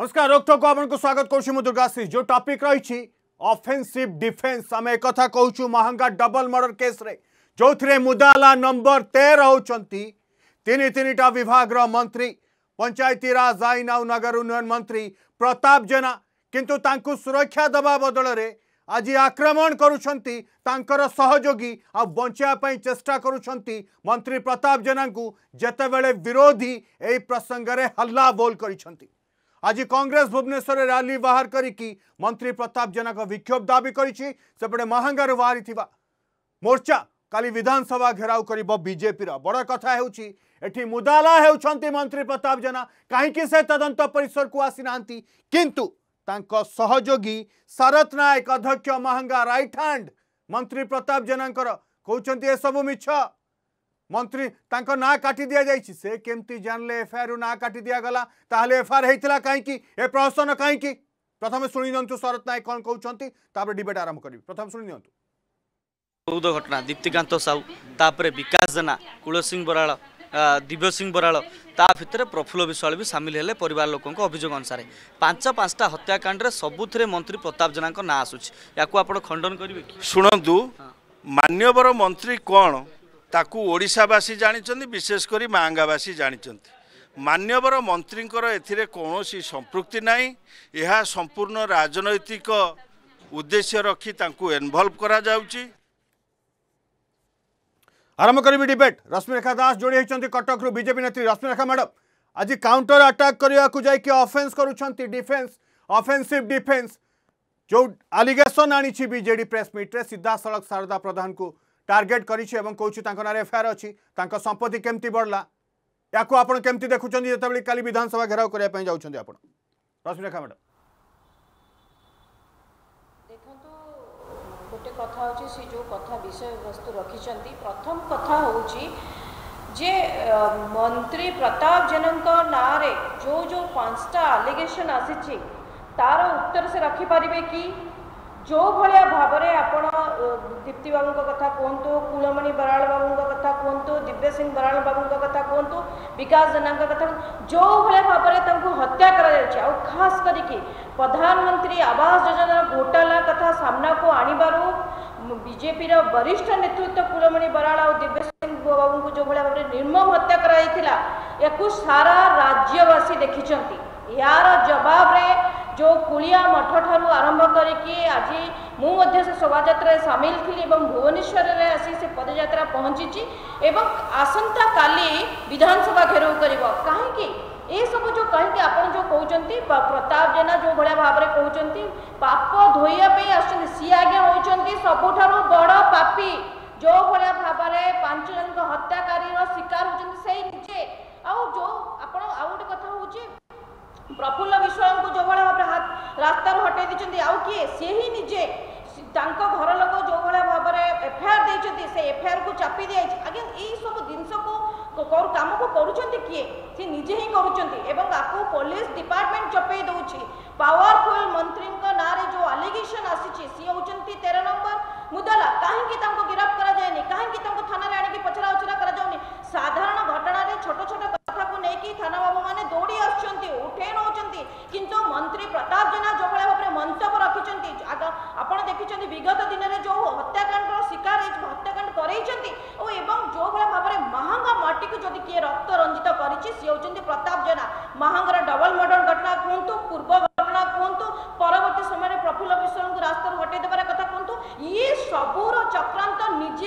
नमस्कार रोकथक आपको स्वागत करशी जो टॉपिक रही ऑफेंसिव डिफेंस आम एक कौच महांगा डबल मर्डर केस रे जो थे मुदाला नंबर तेर तीन टा विभाग मंत्री पंचायती राज आईन नगर उन्नयन मंत्री प्रताप जेना किंतु तुम सुरक्षा दवा बदल आज आक्रमण करुंतर सहयोगी आ चेष्टा कर मंत्री प्रताप जेना को जिते विरोधी यही प्रसंगे हल्ला बोल करी आज कांग्रेस भुवनेश्वर राली बाहर करी मंत्री प्रताप जेना विक्षोभ दाबी करपटे महांगार बाहरी मोर्चा का विधानसभा घेराव कर बीजेपी बड़ कथा एटी मुदाला हो मंत्री प्रताप जेना कहीं से तदंत परिसर को आसी किंतु सहयोगी शरत नायक अध्यक्ष महांगा रईट हाण्ड मंत्री प्रताप जेना कौन ये सब मिछ मंत्री ना काटि दि जाए से केमती जानले एफआईआर ना काटि दिगला ताल एफआईआर होता कहीं ए प्रहसन कहीं प्रथम शुणी दिंतु शरत नायक कौन कौन डिबेट आरंभ करी प्रथम शुणी दिंतु ଚଉଦ ଘଟଣା ଦୀପ୍ତିକାନ୍ତ ସାହୁ ତାପରେ ବିକାଶ ଜେନା କୁଳସିଂ ବରାଳ ଦିବ୍ୟ ସିଂ ବରାଳ ତା ଭିତରେ ପ୍ରଫୁଲ୍ଲ ବିଶ୍ୱାଳ ବି ସାମିଲ ହେଲେ ପରିବାର ଲୋକଙ୍କ ଅଭିଯୋଗ ଅନୁସାରେ ପାଞ୍ଚ ପାଞ୍ଚଟା ହତ୍ୟାକାଣ୍ଡରେ ସବୁଥିରେ ମନ୍ତ୍ରୀ ପ୍ରତାପ ଜେନାଙ୍କ ନାଁ ଆସୁଛି ୟାକୁ ଆପଣ ଖଣ୍ଡନ କରିବେ ଶୁଣନ୍ତୁ ମାନ୍ୟବର ମନ୍ତ୍ରୀ କ'ଣ ତାକୁ ଓଡ଼ିଶାବାସୀ ଜାଣିଛନ୍ତି ବିଶେଷ କରି ମାଙ୍ଗାବାସୀ ଜାଣିଛନ୍ତି ମାନ୍ୟବର ମନ୍ତ୍ରୀଙ୍କର ଏଥିରେ କୌଣସି ସମ୍ପୃକ୍ତି ନାହିଁ ଏହା ସମ୍ପୂର୍ଣ୍ଣ ରାଜନୈତିକ ଉଦ୍ଦେଶ୍ୟ ରଖି ତାଙ୍କୁ ଇନଭଲ୍ଭ କରାଯାଉଛି ଆରମ୍ଭ କରିବି ଡିବେଟ୍ ରଶ୍ମିରେଖା ଦାସ ଯୋଡ଼ି ହୋଇଛନ୍ତି କଟକରୁ ବିଜେପି ନେତ୍ରୀ ରଶ୍ମିରେଖା ମ୍ୟାଡ଼ମ୍ ଆଜି କାଉଣ୍ଟର ଆଟାକ୍ କରିବାକୁ ଯାଇକି ଅଫେନ୍ସ କରୁଛନ୍ତି ଡିଫେନ୍ସ ଅଫେନ୍ସିଭ୍ ଡିଫେନ୍ସ ଯେଉଁ ଆଲିଗେସନ୍ ଆଣିଛି ବିଜେଡ଼ି ପ୍ରେସ୍ ମିଟ୍ରେ ସିଧାସଳଖ ଶାରଦା ପ୍ରଧାନଙ୍କୁ टार्गेट करूँ और एफआईआर अच्छी संपत्ति केमती बढ़ला या आपड़ केमती देखुं जिते का विधानसभा घेराव करने जाऊँ आप रश्मिरेखा मैडम गोटे कथा हूँ सी जो कथा विषय वस्तु रखिंट प्रथम कथा हूँ जे मंत्री प्रताप जेन ना जो जो पांचटा आलिगेसन आसी तार उत्तर से रखिपारे कि ଯେଉଁଭଳିଆ ଭାବରେ ଆପଣ ଦୀପ୍ତି ବାବୁଙ୍କ କଥା କୁହନ୍ତୁ କୁଳମଣି ବରାଳ ବାବୁଙ୍କ କଥା କୁହନ୍ତୁ ଦିବ୍ୟସିଂ ବରାଳ ବାବୁଙ୍କ କଥା କୁହନ୍ତୁ ବିକାଶ ଜେନାଙ୍କ କଥା ଯେଉଁଭଳିଆ ଭାବରେ ତାଙ୍କୁ ହତ୍ୟା କରାଯାଉଛି ଆଉ ଖାସ କରିକି ପ୍ରଧାନମନ୍ତ୍ରୀ ଆବାସ ଯୋଜନାର ଘୋଟାଲା କଥା ସାମ୍ନାକୁ ଆଣିବାରୁ ବିଜେପିର ବରିଷ୍ଠ ନେତୃତ୍ୱ କୁଳମଣି ବରାଳ ଆଉ ଦିବ୍ୟସିଂ ବାବୁଙ୍କୁ ଯେଉଁଭଳିଆ ଭାବରେ ନିର୍ମମ ହତ୍ୟା କରାଯାଇଥିଲା ୟାକୁ ସାରା ରାଜ୍ୟବାସୀ ଦେଖିଛନ୍ତି ଏହାର ଜବାବରେ जो कुलिया मठ ठार आरंभ कर शोभा सामिल थी और भुवनेश्वर में आसी से पदयात्रा पहुँची एवं आसंता का विधानसभा घेराव कर कहीं ये सब जो कहीं आप जो कहते प्रताप जेना जो भाया भाव में कहते पाप धोवापी आस आज्ञा होती सब बड़ पापी जो भाया भाव में पांच जन हत्याकारी शिकार होते आउ जो आप गोटे कथा हूँ प्रफुल्ल विश्वास रास्ता हटे आउ किए सी ही निजे घर लोक जो भाया भाव में एफआईआर दे एफआईआर को चापी दी आगे यही सब जिन कम को करे सी निजे ही करके पुलिस डिपार्टमेंट चपे दौर पावरफुल मंत्री ना जो आलिगेसन आसी हूँ तेरह नंबर मुदला कहीं गिरफ्त कर कहीं थाना आचराउचरा कर साधारण घटना छोट छोट कथ को लेकिन थाना बाबू मैंने दौड़ी কিন্তু মন্ত্রী প্রতাপ জেনা যেভাবে ভাবে মন্তব্য রাখি আপনার দেখি বিগত দিনের যে হত্যাকাণ্ডর শিকার হত্যাকাণ্ড করাইছেন ও এবং যেভাবে ভাবে মাহাঙ্গা মাটিকে যদি কি রক্ত রঞ্জিত করেছে সে হচ্ছেন প্রতাপ জেনা মাহাঙ্গার ডবল মর্ডর ঘটনা কুহতু পূর্ব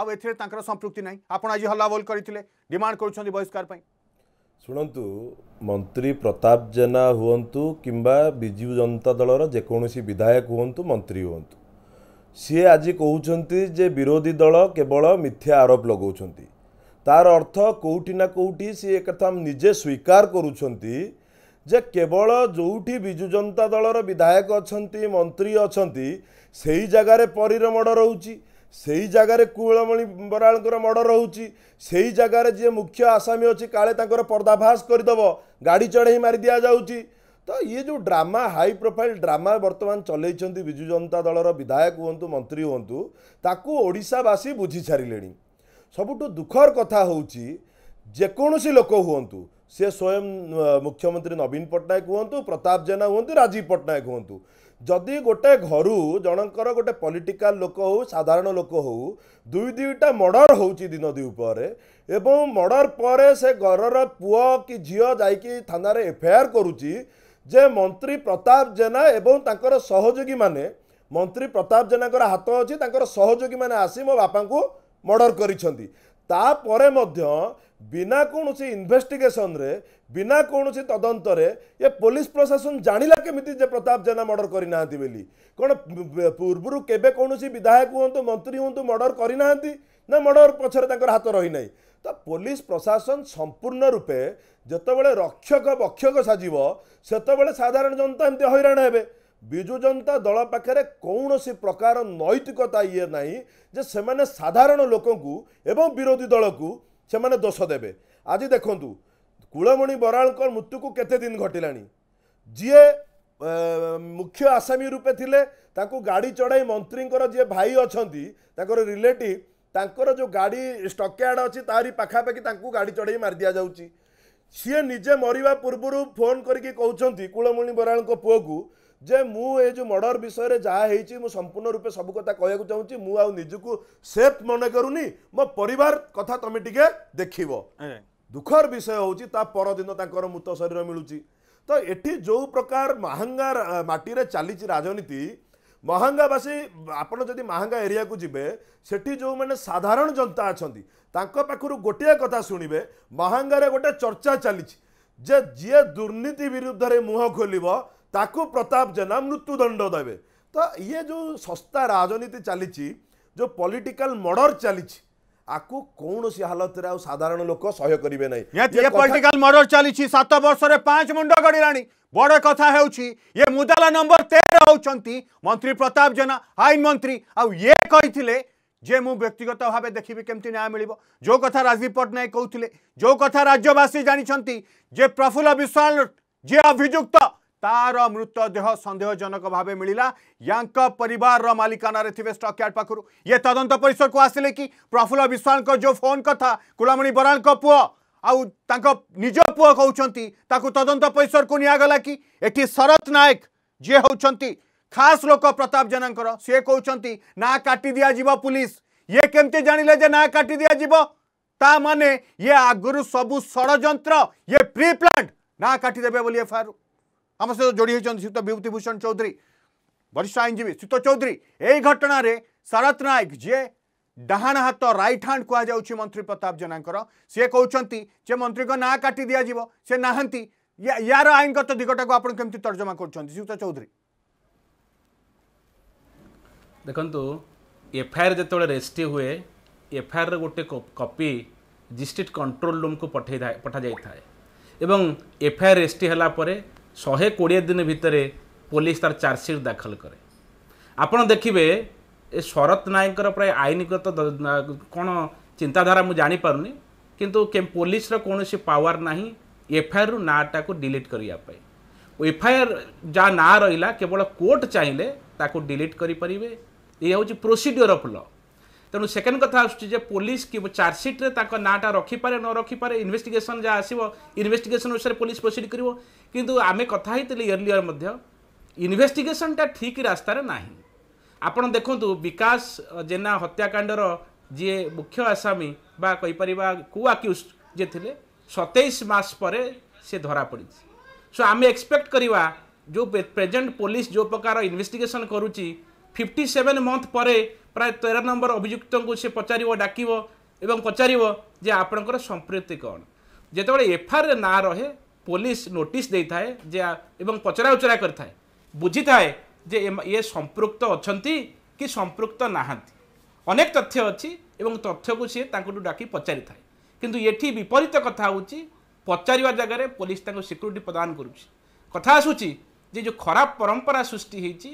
ଆଉ ଏଥିରେ ତାଙ୍କର ସମ୍ପୃକ୍ତି ନାହିଁ ଆପଣ ଆଜି ହଲ୍ଲାବୋଲ କରିଥିଲେ ଡିମାଣ୍ଡ କରୁଛନ୍ତି ବହିଷ୍କାର ପାଇଁ ଶୁଣନ୍ତୁ ମନ୍ତ୍ରୀ ପ୍ରତାପ ଜେନା ହୁଅନ୍ତୁ କିମ୍ବା ବିଜୁ ଜନତା ଦଳର ଯେକୌଣସି ବିଧାୟକ ହୁଅନ୍ତୁ ମନ୍ତ୍ରୀ ହୁଅନ୍ତୁ ସିଏ ଆଜି କହୁଛନ୍ତି ଯେ ବିରୋଧୀ ଦଳ କେବଳ ମିଥ୍ୟା ଆରୋପ ଲଗାଉଛନ୍ତି ତାର ଅର୍ଥ କେଉଁଠି ନା କେଉଁଠି ସିଏ ଏକଥା ନିଜେ ସ୍ୱୀକାର କରୁଛନ୍ତି ଯେ କେବଳ ଯେଉଁଠି ବିଜୁ ଜନତା ଦଳର ବିଧାୟକ ଅଛନ୍ତି ମନ୍ତ୍ରୀ ଅଛନ୍ତି ସେଇ ଜାଗାରେ ପରୀର ମଡ଼ ରହୁଛି ସେଇ ଜାଗାରେ କୁଳମଣି ବରାଳଙ୍କର ମର୍ଡ଼ର ହେଉଛି ସେଇ ଜାଗାରେ ଯିଏ ମୁଖ୍ୟ ଆସାମୀ ଅଛି କାଳେ ତାଙ୍କର ପର୍ଦ୍ଦାଭାସ କରିଦେବ ଗାଡ଼ି ଚଢ଼େଇ ମାରି ଦିଆଯାଉଛି ତ ଇଏ ଯେଉଁ ଡ୍ରାମା ହାଇ ପ୍ରୋଫାଇଲ୍ ଡ୍ରାମା ବର୍ତ୍ତମାନ ଚଲେଇଛନ୍ତି ବିଜୁ ଜନତା ଦଳର ବିଧାୟକ ହୁଅନ୍ତୁ ମନ୍ତ୍ରୀ ହୁଅନ୍ତୁ ତାକୁ ଓଡ଼ିଶାବାସୀ ବୁଝି ସାରିଲେଣି ସବୁଠୁ ଦୁଃଖର କଥା ହେଉଛି ଯେକୌଣସି ଲୋକ ହୁଅନ୍ତୁ ସେ ସ୍ୱୟଂ ମୁଖ୍ୟମନ୍ତ୍ରୀ ନବୀନ ପଟ୍ଟନାୟକ ହୁଅନ୍ତୁ ପ୍ରତାପ ଜେନା ହୁଅନ୍ତୁ ରାଜୀବ ପଟ୍ଟନାୟକ ହୁଅନ୍ତୁ ଯଦି ଗୋଟେ ଘରୁ ଜଣଙ୍କର ଗୋଟେ ପଲିଟିକାଲ ଲୋକ ହେଉ ସାଧାରଣ ଲୋକ ହେଉ ଦୁଇ ଦୁଇଟା ମର୍ଡ଼ର ହେଉଛି ଦିନ ଦୁଇ ପରେ ଏବଂ ମର୍ଡ଼ର ପରେ ସେ ଘରର ପୁଅ କି ଝିଅ ଯାଇକି ଥାନାରେ ଏଫ୍ଆଇଆର୍ କରୁଛି ଯେ ମନ୍ତ୍ରୀ ପ୍ରତାପ ଜେନା ଏବଂ ତାଙ୍କର ସହଯୋଗୀମାନେ ମନ୍ତ୍ରୀ ପ୍ରତାପ ଜେନାଙ୍କର ହାତ ଅଛି ତାଙ୍କର ସହଯୋଗୀମାନେ ଆସି ମୋ ବାପାଙ୍କୁ ମର୍ଡ଼ର କରିଛନ୍ତି ତାପରେ ମଧ୍ୟ ବିନା କୌଣସି ଇନଭେଷ୍ଟିଗେସନରେ ବିନା କୌଣସି ତଦନ୍ତରେ ଏ ପୋଲିସ ପ୍ରଶାସନ ଜାଣିଲା କେମିତି ଯେ ପ୍ରତାପ ଜେନା ମର୍ଡର କରିନାହାନ୍ତି ବୋଲି କ'ଣ ପୂର୍ବରୁ କେବେ କୌଣସି ବିଧାୟକ ହୁଅନ୍ତୁ ମନ୍ତ୍ରୀ ହୁଅନ୍ତୁ ମର୍ଡର କରିନାହାନ୍ତି ନା ମର୍ଡର ପଛରେ ତାଙ୍କର ହାତ ରହିନାହିଁ ତ ପୋଲିସ ପ୍ରଶାସନ ସମ୍ପୂର୍ଣ୍ଣ ରୂପେ ଯେତେବେଳେ ରକ୍ଷକ ବକ୍ଷକ ସାଜିବ ସେତେବେଳେ ସାଧାରଣ ଜନତା ଏମିତି ହଇରାଣ ହେବେ ବିଜୁ ଜନତା ଦଳ ପାଖରେ କୌଣସି ପ୍ରକାର ନୈତିକତା ଇଏ ନାହିଁ ଯେ ସେମାନେ ସାଧାରଣ ଲୋକଙ୍କୁ ଏବଂ ବିରୋଧୀ ଦଳକୁ ସେମାନେ ଦୋଷ ଦେବେ ଆଜି ଦେଖନ୍ତୁ କୁଳମଣି ବରାଳଙ୍କ ମୃତ୍ୟୁକୁ କେତେ ଦିନ ଘଟିଲାଣି ଯିଏ ମୁଖ୍ୟ ଆସାମୀ ରୂପେ ଥିଲେ ତାଙ୍କୁ ଗାଡ଼ି ଚଢ଼ାଇ ମନ୍ତ୍ରୀଙ୍କର ଯିଏ ଭାଇ ଅଛନ୍ତି ତାଙ୍କର ରିଲେଟିଭ୍ ତାଙ୍କର ଯେଉଁ ଗାଡ଼ି ଷ୍ଟକ୍ୟାର୍ଡ ଅଛି ତାରି ପାଖାପାଖି ତାଙ୍କୁ ଗାଡ଼ି ଚଢ଼ାଇ ମାରି ଦିଆଯାଉଛି ସିଏ ନିଜେ ମରିବା ପୂର୍ବରୁ ଫୋନ୍ କରିକି କହୁଛନ୍ତି କୁଳମଣି ବରାଳଙ୍କ ପୁଅକୁ ଯେ ମୁଁ ଏ ଯେଉଁ ମର୍ଡ଼ର ବିଷୟରେ ଯାହା ହେଇଛି ମୁଁ ସମ୍ପୂର୍ଣ୍ଣ ରୂପେ ସବୁ କଥା କହିବାକୁ ଚାହୁଁଛି ମୁଁ ଆଉ ନିଜକୁ ସେଫ୍ ମନେ କରୁନି ମୋ ପରିବାର କଥା ତମେ ଟିକେ ଦେଖିବ ଦୁଃଖର ବିଷୟ ହେଉଛି ତା ପରଦିନ ତାଙ୍କର ମୃତ ଶରୀର ମିଳୁଛି ତ ଏଠି ଯେଉଁ ପ୍ରକାର ମହାଙ୍ଗା ମାଟିରେ ଚାଲିଛି ରାଜନୀତି ମହାଙ୍ଗାବାସୀ ଆପଣ ଯଦି ମହାଙ୍ଗା ଏରିଆକୁ ଯିବେ ସେଠି ଯେଉଁମାନେ ସାଧାରଣ ଜନତା ଅଛନ୍ତି ତାଙ୍କ ପାଖରୁ ଗୋଟିଏ କଥା ଶୁଣିବେ ମହାଙ୍ଗାରେ ଗୋଟେ ଚର୍ଚ୍ଚା ଚାଲିଛି ଯେ ଯିଏ ଦୁର୍ନୀତି ବିରୁଦ୍ଧରେ ମୁହଁ ଖୋଲିବ ताकू प्रताप जेना मृत्युदंड देवे तो ये जो सस्ता राजनीति चली जो पॉलिटिकल मर्डर चली আকু কোণী হালতরে আ সাধারণ লোক সহ্য করবে না ইয়ে পলিটিক্যাল মর্ডর চালিছি সাত বর্ষরে পাঁচ মুন্ড গড়িলানি বড় কথা হেউছি ইয়ে মুদালা নম্বর তের হচ্ছন্তি মন্ত্রী প্রতাপ জেনা আইন মন্ত্রী আউ ইয়ে কইথিলে যে মু ব্যক্তিগত ভাবে দেখিবি কেমতি ন্যায় মিলিব যো কথা রাজীব পট্টনায়ক কৌথিলে যো কথা রাজ্যবাসী জানিছন্তি যে প্রফুল্ল বিশ্বাল যে অভিযুক্ত तार मृतदेह सन्देहजनक भाव मिलला या पर मालिकाना स्टक यार्ड पाखु ये तदंत परिसर को आसिले कि प्रफुल्ल विश्वाल जो फोन कथा कुलमणि बराल पु आज पु कौंटू तदंत परिसर को निगला कि ये शरत नायक जी हूं खास लोक प्रताप जेना सी कौंट ना काटि दिजा पुलिस ये केमती जान लें ना का दिजा ता ये आगु सबू षड़ ये प्रि प्लांट ना काटिदेवे एफआईआर आम सहित जोड़ी होती श्रीयुक्त विभूतिभूषण चौधरी वरिष्ठ आईनजीवी श्रीयुक्त चौधरी यही घटन शरत नायक जी ଡାହାଣ ହାତ ରାଇଟ୍ ହ୍ୟାଣ୍ଡ କୁହାଯାଉଛି ମନ୍ତ୍ରୀ ପ୍ରତାପ ଜେନାଙ୍କର ସିଏ କହୁଛନ୍ତି ଯେ ମନ୍ତ୍ରୀଙ୍କ ନାଁ କାଟି ଦିଆଯିବ ସେ ନାହାନ୍ତି ୟାର ଆଇନଗତ ଦିଗଟାକୁ ଆପଣ କେମିତି ତର୍ଜମା କରୁଛନ୍ତି ଶ୍ରୀଯୁକ୍ତ ଚୌଧୁରୀ ଦେଖନ୍ତୁ ଏଫ୍ଆଇଆର୍ ଯେତେବେଳେ ରେଜିଷ୍ଟ୍ରି ହୁଏ ଏଫ୍ଆଇଆର୍ର ଗୋଟିଏ କପି ଡିଷ୍ଟ୍ରିକ୍ଟ କଣ୍ଟ୍ରୋଲ ରୁମ୍କୁ ପଠାଇ ପଠାଯାଇଥାଏ ଏବଂ ଏଫ୍ଆଇଆର୍ ରେଜିଷ୍ଟ୍ରି ହେଲା ପରେ ଶହେ କୋଡ଼ିଏ ଦିନ ଭିତରେ ପୋଲିସ ତାର ଚାର୍ଜସିଟ୍ ଦାଖଲ କରେ ଆପଣ ଦେଖିବେ ଏ ଶରତ ନାୟକଙ୍କର ପ୍ରାୟ ଆଇନଗତ କ'ଣ ଚିନ୍ତାଧାରା ମୁଁ ଜାଣିପାରୁନି କିନ୍ତୁ ପୋଲିସର କୌଣସି ପାୱାର ନାହିଁ ଏଫ୍ଆଇଆର୍ରୁ ନାଁଟାକୁ ଡିଲିଟ୍ କରିବା ପାଇଁ ଏଫ୍ଆଇଆର୍ ଯାହା ନାଁ ରହିଲା କେବଳ କୋର୍ଟ ଚାହିଁଲେ ତାକୁ ଡିଲିଟ୍ କରିପାରିବେ ଏ ହେଉଛି ପ୍ରୋସିଡ଼ିଓର ଅଫ୍ ଲ ତେଣୁ ସେକେଣ୍ଡ କଥା ଆସୁଛି ଯେ ପୋଲିସ କି ଚାର୍ଜସିଟ୍ରେ ତାଙ୍କ ନାଁଟା ରଖିପାରେ ନ ରଖିପାରେ ଇନଭେଷ୍ଟିଗେସନ୍ ଯାହା ଆସିବ ଇନଭେଷ୍ଟିଗେସନ୍ ଅନୁସାରେ ପୋଲିସ ପ୍ରୋସିଡ଼ କରିବ କିନ୍ତୁ ଆମେ କଥା ହେଇଥିଲେ ଇୟର୍ଲିୟର୍ ମଧ୍ୟ ଇନଭେଷ୍ଟିଗେସନ୍ଟା ଠିକ୍ ରାସ୍ତାରେ ନାହିଁ ଆପଣ ଦେଖନ୍ତୁ ବିକାଶ ଜେନା ହତ୍ୟାକାଣ୍ଡର ଯିଏ ମୁଖ୍ୟ ଆସାମୀ ବା କହିପାରିବା କୁ ଆକ୍ୟୁଜ୍ ଯିଏ ଥିଲେ ସତେଇଶ ମାସ ପରେ ସେ ଧରା ପଡ଼ିଛି ସୋ ଆମେ ଏକ୍ସପେକ୍ଟ କରିବା ଯେଉଁ ପ୍ରେଜେଣ୍ଟ ପୋଲିସ ଯେଉଁ ପ୍ରକାର ଇନଭେଷ୍ଟିଗେସନ୍ କରୁଛି ଫିଫ୍ଟି ସେଭେନ୍ ମନ୍ଥ ପରେ ପ୍ରାୟ ତେର ନମ୍ବର ଅଭିଯୁକ୍ତଙ୍କୁ ସେ ପଚାରିବ ଡାକିବ ଏବଂ ପଚାରିବ ଯେ ଆପଣଙ୍କର ସମ୍ପୃକ୍ତି କ'ଣ ଯେତେବେଳେ ଏଫଆଇଆର୍ରେ ନାଁ ରହେ ପୋଲିସ ନୋଟିସ୍ ଦେଇଥାଏ ଯେ ଏବଂ ପଚରାଉଚରା କରିଥାଏ ବୁଝିଥାଏ ଯେ ଇଏ ସମ୍ପୃକ୍ତ ଅଛନ୍ତି କି ସମ୍ପୃକ୍ତ ନାହାନ୍ତି ଅନେକ ତଥ୍ୟ ଅଛି ଏବଂ ତଥ୍ୟକୁ ସିଏ ତାଙ୍କଠୁ ଡାକି ପଚାରିଥାଏ କିନ୍ତୁ ଏଠି ବିପରୀତ କଥା ହେଉଛି ପଚାରିବା ଜାଗାରେ ପୋଲିସ ତାଙ୍କୁ ସିକ୍ୟୁରିଟି ପ୍ରଦାନ କରୁଛି କଥା ଆସୁଛି ଯେ ଯେଉଁ ଖରାପ ପରମ୍ପରା ସୃଷ୍ଟି ହେଇଛି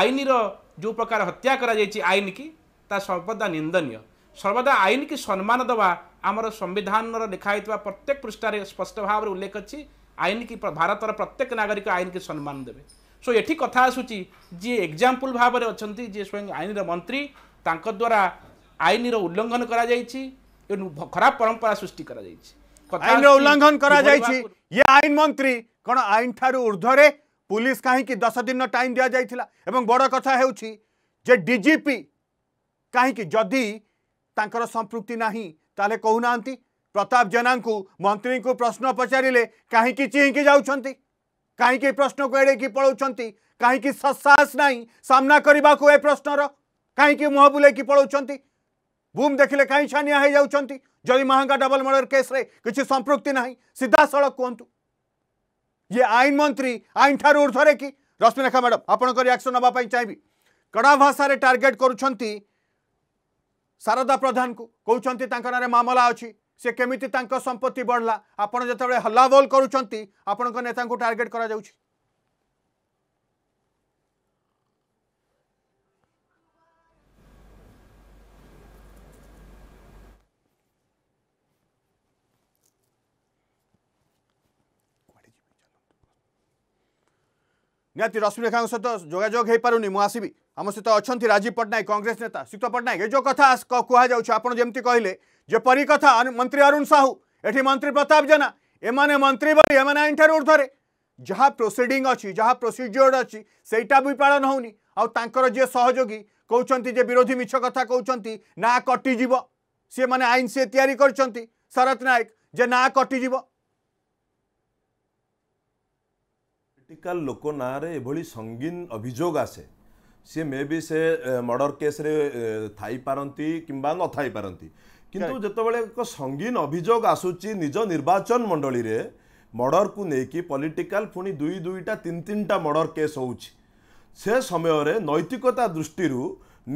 ଆଇନର ଯେଉଁ ପ୍ରକାର ହତ୍ୟା କରାଯାଇଛି ଆଇନ କି ତା ସର୍ବଦା ନିନ୍ଦନୀୟ ସର୍ବଦା ଆଇନ କି ସମ୍ମାନ ଦେବା ଆମର ସମ୍ବିଧାନର ଲେଖା ହେଇଥିବା ପ୍ରତ୍ୟେକ ପୃଷ୍ଠାରେ ସ୍ପଷ୍ଟ ଭାବରେ ଉଲ୍ଲେଖ ଅଛି ଆଇନ କି ଭାରତର ପ୍ରତ୍ୟେକ ନାଗରିକ ଆଇନ କି ସମ୍ମାନ ଦେବେ ସୋ ଏଠି କଥା ଆସୁଛି ଯିଏ ଏକ୍ଜାମ୍ପଲ ଭାବରେ ଅଛନ୍ତି ଯିଏ ସ୍ୱୟଂ ଆଇନର ମନ୍ତ୍ରୀ ତାଙ୍କ ଦ୍ୱାରା ଆଇନର ଉଲ୍ଲଂଘନ କରାଯାଇଛି ଏବଂ ଖରାପ ପରମ୍ପରା ସୃଷ୍ଟି କରାଯାଇଛି ଉଲ୍ଲଂଘନ କରାଯାଇଛି କ'ଣ ଆଇନ ଠାରୁ ଉର୍ଦ୍ଧ୍ୱରେ पुलिस कहीं दस दिन टाइम दि जाइला बड़ कथा हो डीपी कहीं जदि तर संप्रति ना तो कहूना प्रताप जेना मंत्री को प्रश्न पचारे कहीं चीक जाऊँ प्रश्न को एड़े पलाऊँच कहीं सस्साहस ना सामना करने को प्रश्नर कहीं मुह बुले कि पलाऊँच बुम देखिले कहीं छानिया जाऊँच जदि महांगा डबल मर्डर केस्रे कि संप्रति ना सीधा सड़क कहतु ये आईन मंत्री आईन ठार ऊर्धरे कि रश्मिरेखा मैडम आपण रियाक्शन नापी चाहिए कड़ा भाषा टार्गेट करदा प्रधान को कहते ना मामला अच्छी से केमी संपत्ति बढ़ला आपण जो हल्लाबोल करुँच टार्गेट कर निहाती रश्मिरेखा सहित जोजोग हो पार नहीं आसबि आम सहित अच्छा राजीव पट्टनायक कंग्रेस नेता सीत पट्टनायक जो कथ कमी कहले जपरी कथ मंत्री अरुण साहू एटी मंत्री प्रताप जेना एम मंत्री बोली एम आईन ठार ऊर्धर जहाँ प्रोसीडिंग अच्छी जहाँ प्रोसीजर अच्छी से पालन होकर जी सहयोगी कौन जे विरोधी मिछ कथा कौन ना कटिजी सी मैंने आईन सी या शरद नायक जे ना कटिजी ପ୍ରାକ୍ଟିକାଲ ଲୋକ ନାଁରେ ଏଭଳି ସଙ୍ଗୀନ ଅଭିଯୋଗ ଆସେ ସିଏ ମେ ବି ସେ ମର୍ଡ଼ର କେସ୍ରେ ଥାଇପାରନ୍ତି କିମ୍ବା ନଥାଇପାରନ୍ତି କିନ୍ତୁ ଯେତେବେଳେ ଏକ ସଙ୍ଗୀନ ଅଭିଯୋଗ ଆସୁଛି ନିଜ ନିର୍ବାଚନ ମଣ୍ଡଳୀରେ ମର୍ଡ଼ରକୁ ନେଇକି ପଲିଟିକାଲ ପୁଣି ଦୁଇ ଦୁଇଟା ତିନି ତିନିଟା ମର୍ଡ଼ର କେସ୍ ହେଉଛି ସେ ସମୟରେ ନୈତିକତା ଦୃଷ୍ଟିରୁ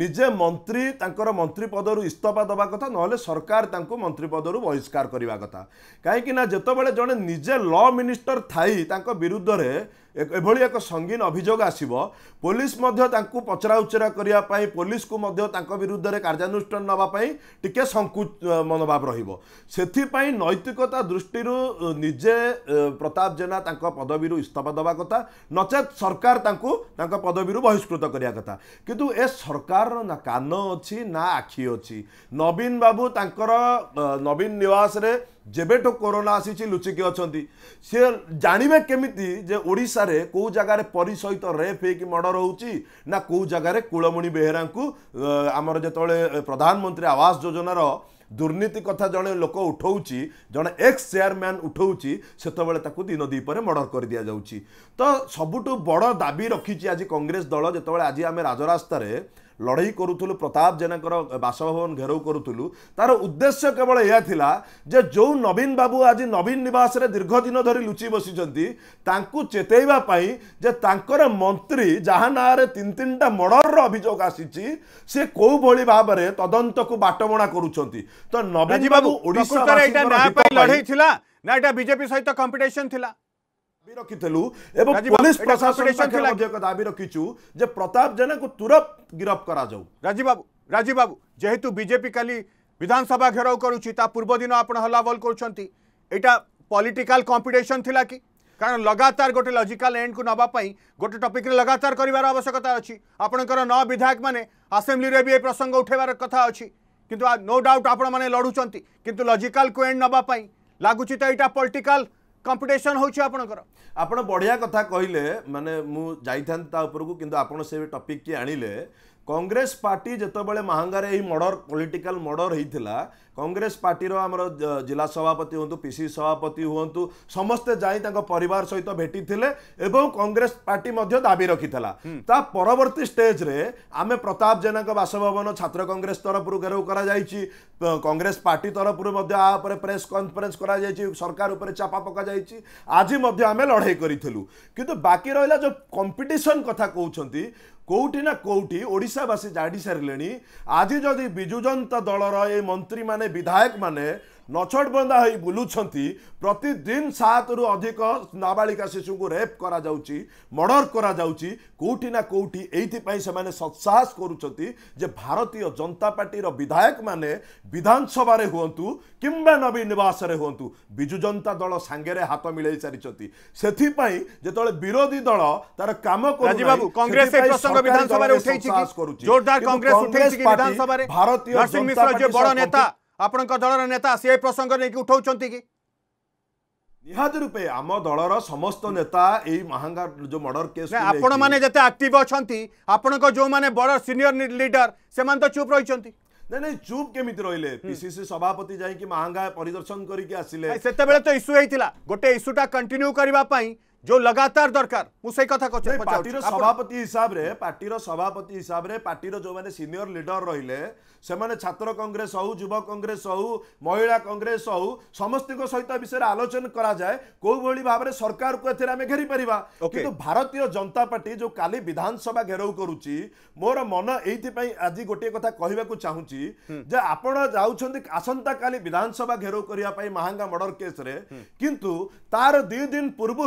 ନିଜେ ମନ୍ତ୍ରୀ ତାଙ୍କର ମନ୍ତ୍ରୀ ପଦରୁ ଇସ୍ତଫା ଦେବା କଥା ନହେଲେ ସରକାର ତାଙ୍କୁ ମନ୍ତ୍ରୀ ପଦରୁ ବହିଷ୍କାର କରିବା କଥା କାହିଁକିନା ଯେତେବେଳେ ଜଣେ ନିଜେ ଲ ମିନିଷ୍ଟର ଥାଇ ତାଙ୍କ ବିରୁଦ୍ଧରେ ଏଭଳି ଏକ ସଙ୍ଗୀନ ଅଭିଯୋଗ ଆସିବ ପୋଲିସ ମଧ୍ୟ ତାଙ୍କୁ ପଚରା ଉଚରା କରିବା ପାଇଁ ପୋଲିସକୁ ମଧ୍ୟ ତାଙ୍କ ବିରୁଦ୍ଧରେ କାର୍ଯ୍ୟାନୁଷ୍ଠାନ ନେବା ପାଇଁ ଟିକେ ସଙ୍କୁ ମନୋଭାବ ରହିବ ସେଥିପାଇଁ ନୈତିକତା ଦୃଷ୍ଟିରୁ ନିଜେ ପ୍ରତାପ ଜେନା ତାଙ୍କ ପଦବୀରୁ ଇସ୍ତଫା ଦେବା କଥା ନଚେତ ସରକାର ତାଙ୍କୁ ତାଙ୍କ ପଦବୀରୁ ବହିଷ୍କୃତ କରିବା କଥା କିନ୍ତୁ ଏ ସରକାରର ନା କାନ ଅଛି ନା ଆଖି ଅଛି ନବୀନ ବାବୁ ତାଙ୍କର ନବୀନ ନିବାସରେ ଯେବେଠୁ କରୋନା ଆସିଛି ଲୁଚିକି ଅଛନ୍ତି ସିଏ ଜାଣିବେ କେମିତି ଯେ ଓଡ଼ିଶାରେ କେଉଁ ଜାଗାରେ ପରି ସହିତ ରେପ୍ ହେଇକି ମର୍ଡ଼ର ହେଉଛି ନା କେଉଁ ଜାଗାରେ କୁଳମଣି ବେହେରାଙ୍କୁ ଆମର ଯେତେବେଳେ ପ୍ରଧାନମନ୍ତ୍ରୀ ଆବାସ ଯୋଜନାର ଦୁର୍ନୀତି କଥା ଜଣେ ଲୋକ ଉଠାଉଛି ଜଣେ ଏକ୍ସ ଚେୟାରମ୍ୟାନ୍ ଉଠାଉଛି ସେତେବେଳେ ତାକୁ ଦିନ ଦୁଇପରେ ମର୍ଡ଼ର କରି ଦିଆଯାଉଛି ତ ସବୁଠୁ ବଡ଼ ଦାବି ରଖିଛି ଆଜି କଂଗ୍ରେସ ଦଳ ଯେତେବେଳେ ଆଜି ଆମେ ରାଜରାସ୍ତାରେ ଲଢ଼େଇ କରୁଥିଲୁ ପ୍ରତାପ ଜେନାଙ୍କର ବାସଭବନ ଘେରଉ କରୁଥିଲୁ ତାର ଉଦ୍ଦେଶ୍ୟ କେବଳ ଏହା ଥିଲା ଯେ ଯେଉଁ ନବୀନ ବାବୁ ଆଜି ନବୀନ ନିବାସରେ ଦୀର୍ଘ ଦିନ ଧରି ଲୁଚି ବସିଛନ୍ତି ତାଙ୍କୁ ଚେତେଇବା ପାଇଁ ଯେ ତାଙ୍କର ମନ୍ତ୍ରୀ ଯାହା ନାଁରେ ତିନି ତିନିଟା ମର୍ଡରର ଅଭିଯୋଗ ଆସିଛି ସେ କେଉଁଭଳି ଭାବରେ ତଦନ୍ତକୁ ବାଟମଣା କରୁଛନ୍ତି ତ ନବୀନ ବାବୁ ଓଡ଼ିଶା ନା ଏଇଟା ବିଜେପି ଦାବି ରଖିଥିଲୁ ଏବଂ ପୋଲିସ ପ୍ରଶାସନ ପାଖରେ ମଧ୍ୟ ଏକ ଦାବି ରଖିଛୁ ଯେ ପ୍ରତାପ ଜେନାଙ୍କୁ ତୁରନ୍ତ ଗିରଫ କରାଯାଉ ରାଜୀବ ବାବୁ ରାଜୀବ ବାବୁ ଯେହେତୁ ବିଜେପି କାଲି ବିଧାନସଭା ଘେରାଉ କରୁଛି ତା ପୂର୍ବ ଦିନ ଆପଣ ହଲ୍ଲାବୋଲ କରୁଛନ୍ତି ଏଇଟା ପଲିଟିକାଲ କମ୍ପିଟିସନ ଥିଲା କି କାରଣ ଲଗାତାର ଗୋଟେ ଲଜିକାଲ ଏଣ୍ଡକୁ ନେବା ପାଇଁ ଗୋଟେ ଟପିକରେ ଲଗାତାର କରିବାର ଆବଶ୍ୟକତା ଅଛି ଆପଣଙ୍କର ନଅ ବିଧାୟକମାନେ ଆସେମ୍ବ୍ଲିରେ ବି ଏ ପ୍ରସଙ୍ଗ ଉଠାଇବାର କଥା ଅଛି କିନ୍ତୁ ନୋ ଡାଉଟ୍ ଆପଣମାନେ ଲଢ଼ୁଛନ୍ତି କିନ୍ତୁ ଲଜିକାଲକୁ ଏଣ୍ଡ ନେବା ପାଇଁ ଲାଗୁଛି ତ ଏଇଟା ପଲିଟିକାଲ କମ୍ପିଟିସନ୍ ହେଉଛି ଆପଣଙ୍କର ଆପଣ ବଢ଼ିଆ କଥା କହିଲେ ମାନେ ମୁଁ ଯାଇଥାନ୍ତି ତା ଉପରକୁ କିନ୍ତୁ ଆପଣ ସେ ଟପିକ୍ଟି ଆଣିଲେ କଂଗ୍ରେସ ପାର୍ଟି ଯେତେବେଳେ ମାହାଙ୍ଗାରେ ଏହି ମର୍ଡ଼ର ପଲିଟିକାଲ ମର୍ଡ଼ର ହୋଇଥିଲା କଂଗ୍ରେସ ପାର୍ଟିର ଆମର ଜିଲ୍ଲା ସଭାପତି ହୁଅନ୍ତୁ ପିସି ସଭାପତି ହୁଅନ୍ତୁ ସମସ୍ତେ ଯାଇ ତାଙ୍କ ପରିବାର ସହିତ ଭେଟିଥିଲେ ଏବଂ କଂଗ୍ରେସ ପାର୍ଟି ମଧ୍ୟ ଦାବି ରଖିଥିଲା ତା ପରବର୍ତ୍ତୀ ଷ୍ଟେଜ୍ରେ ଆମେ ପ୍ରତାପ ଜେନାଙ୍କ ବାସଭବନ ଛାତ୍ର କଂଗ୍ରେସ ତରଫରୁ ଘେରାଉ କରାଯାଇଛି କଂଗ୍ରେସ ପାର୍ଟି ତରଫରୁ ମଧ୍ୟ ଆ ଉପରେ ପ୍ରେସ୍ କନ୍ଫରେନ୍ସ କରାଯାଇଛି ସରକାର ଉପରେ ଚାପା ପକାଯାଇଛି ଆଜି ମଧ୍ୟ ଆମେ ଲଢ଼େଇ କରିଥିଲୁ କିନ୍ତୁ ବାକି ରହିଲା ଯେଉଁ କମ୍ପିଟିସନ୍ କଥା କହୁଛନ୍ତି କେଉଁଠି ନା କେଉଁଠି ଓଡ଼ିଶାବାସୀ ଜାଣିସାରିଲେଣି ଆଜି ଯଦି ବିଜୁ ଜନତା ଦଳର ଏ ମନ୍ତ୍ରୀମାନେ ବିଧାୟକମାନେ ନଛଟ ବନ୍ଧା ହୋଇ ବୁଲୁଛନ୍ତି ପ୍ରତିଦିନ ସାତରୁ ଅଧିକ ନାବାଳିକା ଶିଶୁଙ୍କୁ ରେପ୍ କରାଯାଉଛି ମର୍ଡ଼ର କରାଯାଉଛି କେଉଁଠି ନା କେଉଁଠି ଏଇଥିପାଇଁ ସେମାନେ ସତ୍ସାହସ କରୁଛନ୍ତି ଯେ ଭାରତୀୟ ଜନତା ପାର୍ଟିର ବିଧାୟକମାନେ ବିଧାନସଭାରେ ହୁଅନ୍ତୁ କିମ୍ବା ନବୀନ ନିବାସରେ ହୁଅନ୍ତୁ ବିଜୁ ଜନତା ଦଳ ସାଙ୍ଗରେ ହାତ ମିଳାଇ ସାରିଛନ୍ତି ସେଥିପାଇଁ ଯେତେବେଳେ ବିରୋଧୀ ଦଳ ତାର କାମ କରୁଛି ଭାରତୀୟ ଆପଣଙ୍କ ଦଳର ନେତା ସେ ପ୍ରସଙ୍ଗ ନେଇକି ଉଠାଉଛନ୍ତି କି ନିହାତି ରୂପେ ଆମ ଦଳର ସମସ୍ତ ନେତା ଏଇ ମହାଙ୍ଗା ଯୋଉ ମର୍ଡର କେସ୍ ଆପଣମାନେ ଯେତେ ଆକ୍ଟିଭ ଅଛନ୍ତି ଆପଣଙ୍କ ଯୋଉମାନେ ବଡ଼ ସିନିୟର ଲିଡର ସେମାନେ ତ ଚୁପ୍ ରହିଛନ୍ତି ନାଇଁ ନାଇଁ ଚୁପ୍ କେମିତି ରହିଲେ ପିସିସି ସଭାପତି ଯାଇକି ମହାଙ୍ଗା ପରିଦର୍ଶନ କରିକି ଆସିଲେ ସେତେବେଳେ ତ ଇସ୍ୟୁ ହେଇଥିଲା ଗୋଟେ ଇସ୍ୟୁଟା କଣ୍ଟିନ୍ୟୁ କରିବା ପାଇଁ जो लगातार दरकार सभापति हिसाब से पार्टी सभापति हिसाब से पार्टी जो मैंने सिनियर लिडर रही है छात्र कंग्रेस हू जुव कंग्रेस हू महिला कंग्रेस हू समस्त सहित विषय आलोचना कराए कौ भाई भाव में सरकार को आम घेरी पार कि भारतीय जनता पार्टी जो का विधानसभा घेरव करुच मोर मन यही आज गोटे कथा कह चाहिए जे आप आसंता का विधानसभा घेरव करने महांगा मर्डर केस्रे कि तार दिदिन पूर्व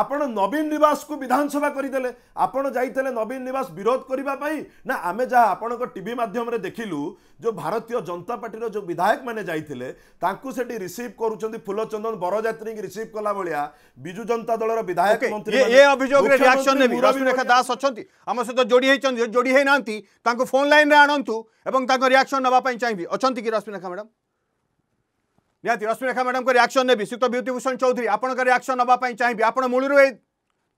ଆପଣ ନବୀନ ନିବାସକୁ ବିଧାନସଭା କରିଦେଲେ ଆପଣ ଯାଇଥିଲେ ନବୀନ ନିବାସ ବିରୋଧ କରିବା ପାଇଁ ନା ଆମେ ଯାହା ଆପଣଙ୍କ ଟିଭି ମାଧ୍ୟମରେ ଦେଖିଲୁ ଯେଉଁ ଭାରତୀୟ ଜନତା ପାର୍ଟିର ଯେଉଁ ବିଧାୟକମାନେ ଯାଇଥିଲେ ତାଙ୍କୁ ସେଠି ରିସିଭ୍ କରୁଛନ୍ତି ଫୁଲଚନ୍ଦନ ବରଯାତ୍ରୀଙ୍କୁ ରିସିଭ୍ କଲା ଭଳିଆ ବିଜୁ ଜନତା ଦଳର ବିଧାୟକ ମନ୍ତ୍ରୀ ଏ ଅଭିଯୋଗରେ ରିଆକ୍ସନ୍ ନେବି ରଶ୍ମିରେଖା ଦାସ ଅଛନ୍ତି ଆମ ସହିତ ଯୋଡ଼ି ହେଇଛନ୍ତି ଯୋଡ଼ି ହେଇନାହାନ୍ତି ତାଙ୍କୁ ଫୋନ୍ ଲାଇନ୍ରେ ଆଣନ୍ତୁ ଏବଂ ତାଙ୍କ ରିଆକ୍ସନ୍ ନେବା ପାଇଁ ଚାହିଁବି ଅଛନ୍ତି କି ରଶ୍ମିରେଖା ମ୍ୟାଡ଼ାମ୍ ନିହାତି ରଶ୍ମିରେଖା ମ୍ୟାଡ଼ାମଙ୍କ ରିଆକ୍ସନ୍ ନେବି ଶ୍ରୀଯୁକ୍ତ ବିଭୂତିଭୂଷଣ ଚୌଧୁରୀ ଆପଣଙ୍କ ରିଆକ୍ସନ୍ ନେବା ପାଇଁ ଚାହିଁବି ଆପଣ ମୂଳରୁ ଏ